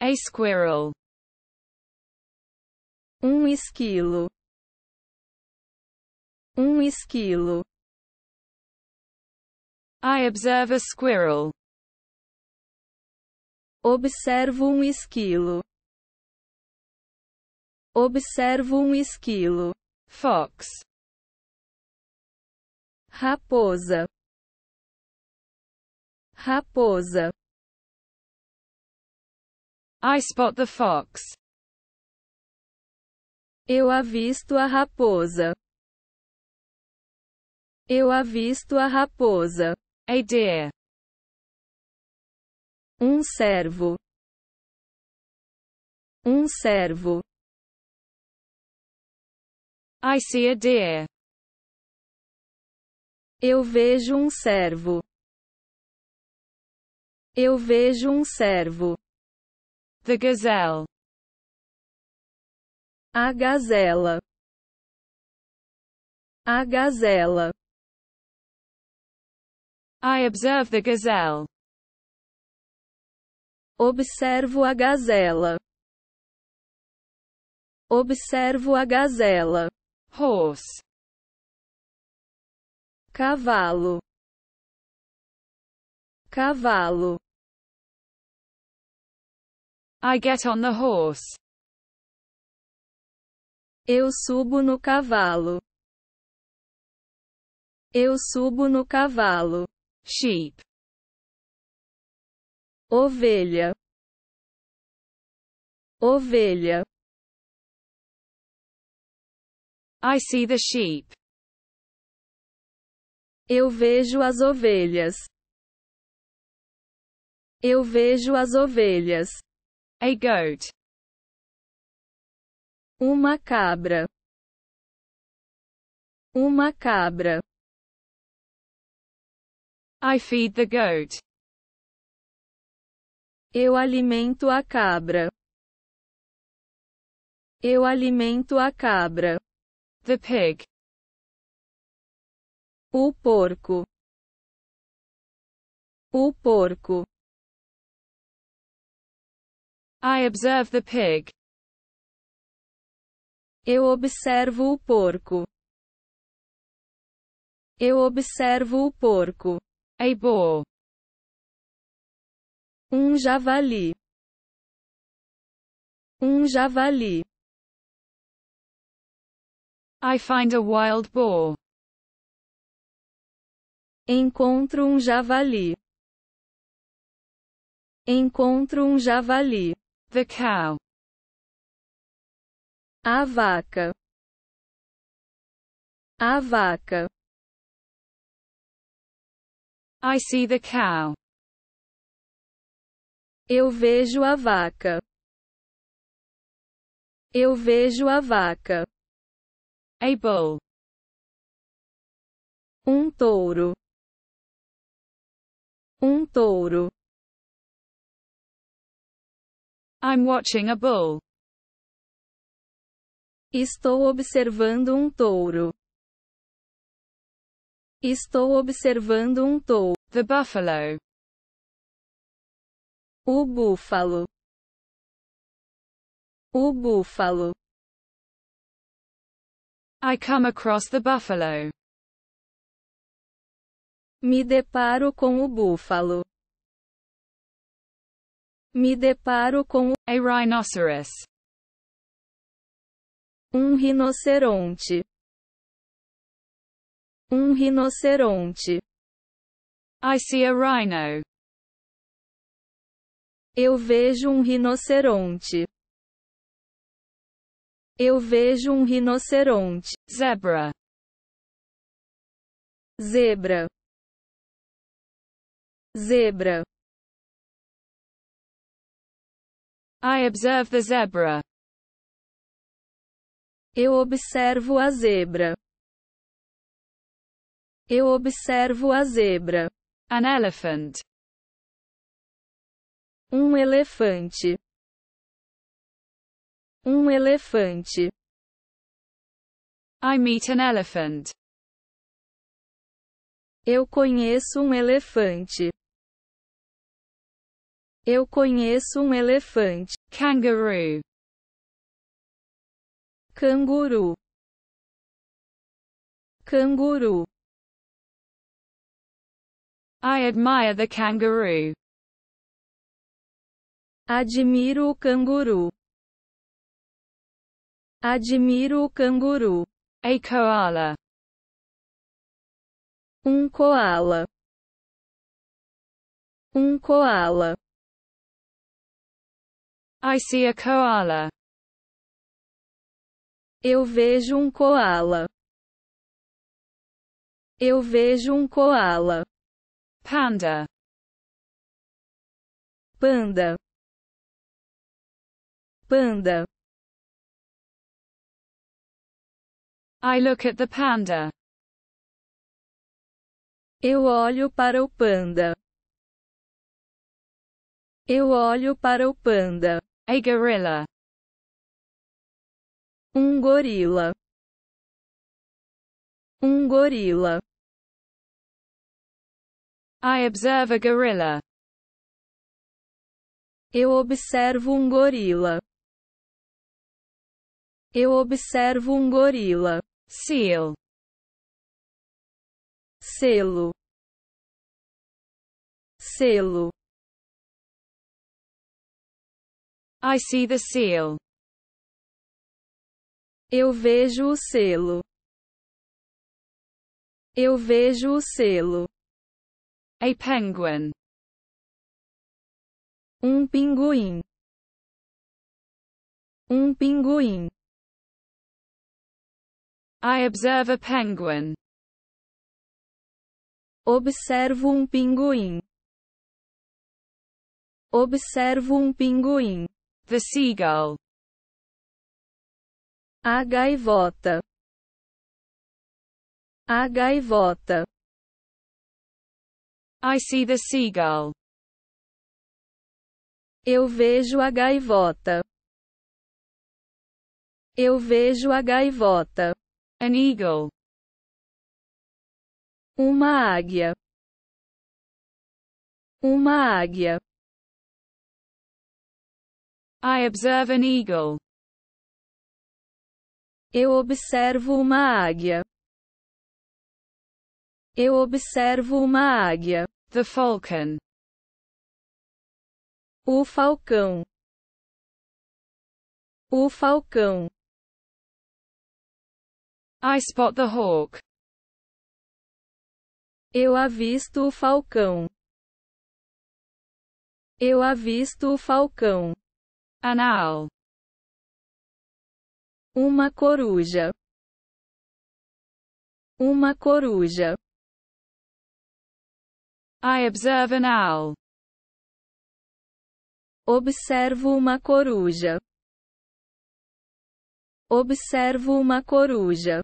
A squirrel. Um esquilo. Um esquilo. I observe a squirrel. Observo um esquilo. Observo um esquilo. Fox. Raposa. Raposa. I spot the fox. Eu avisto a raposa. Eu avisto a raposa. A deer. Um servo. Um servo. I see a deer. Eu vejo um servo. Eu vejo um servo. The gazelle. A gazela. A gazela. I observe the gazelle. Observo a gazela. Observo a gazela. Horse. Cavalo. Cavalo. I get on the horse. Eu subo no cavalo. Eu subo no cavalo. Sheep. Ovelha. Ovelha. I see the sheep. Eu vejo as ovelhas. Eu vejo as ovelhas. A goat. Uma cabra. Uma cabra. I feed the goat. Eu alimento a cabra. Eu alimento a cabra. The pig. O porco. O porco. I observe the pig. Eu observo o porco. Eu observo o porco. A boar. Um javali. Um javali. I find a wild boar. Encontro um javali. Encontro um javali. The cow. A vaca. A vaca. I see the cow. Eu vejo a vaca. Eu vejo a vaca. A bull. Um touro. Um touro. I'm watching a bull. Estou observando um touro. Estou observando um touro. The buffalo. O búfalo. O búfalo. I come across the buffalo. Me deparo com o búfalo. Me deparo com a rhinoceros. Um rinoceronte. Um rinoceronte. I see a rhino. Eu vejo um rinoceronte. Eu vejo um rinoceronte. Zebra. Zebra. Zebra. I observe the zebra. Eu observo a zebra. Eu observo a zebra. An elephant. Um elefante. Um elefante. I meet an elephant. Eu conheço um elefante. Eu conheço um elefante. Kangaroo. Canguru. Canguru. I admire the kangaroo. Admiro o canguru. Admiro o canguru. A koala. Um koala. Um koala. I see a koala. Eu vejo um koala. Eu vejo um koala. Panda. Panda. Panda. I look at the panda. Eu olho para o panda. Eu olho para o panda. A gorila. Um gorila. Um gorila. I observe a gorilla. Eu observo um gorila. Eu observo um gorila. Seal. Selo. Selo. I see the seal. Eu vejo o selo. Eu vejo o selo. A penguin. Um pinguim. Um pinguim. I observe a penguin. Observo um pinguim. Observo um pinguim. The seagull. A gaivota. A gaivota. I see the seagull. Eu vejo a gaivota. Eu vejo a gaivota. An eagle. Uma águia. Uma águia. I observe an eagle. Eu observo uma águia. Eu observo uma águia. The falcon. O falcão. O falcão. I spot the hawk. Eu avisto o falcão. Eu avisto o falcão anal, uma coruja, uma coruja. I observe an owl. Observo uma coruja. Observo uma coruja.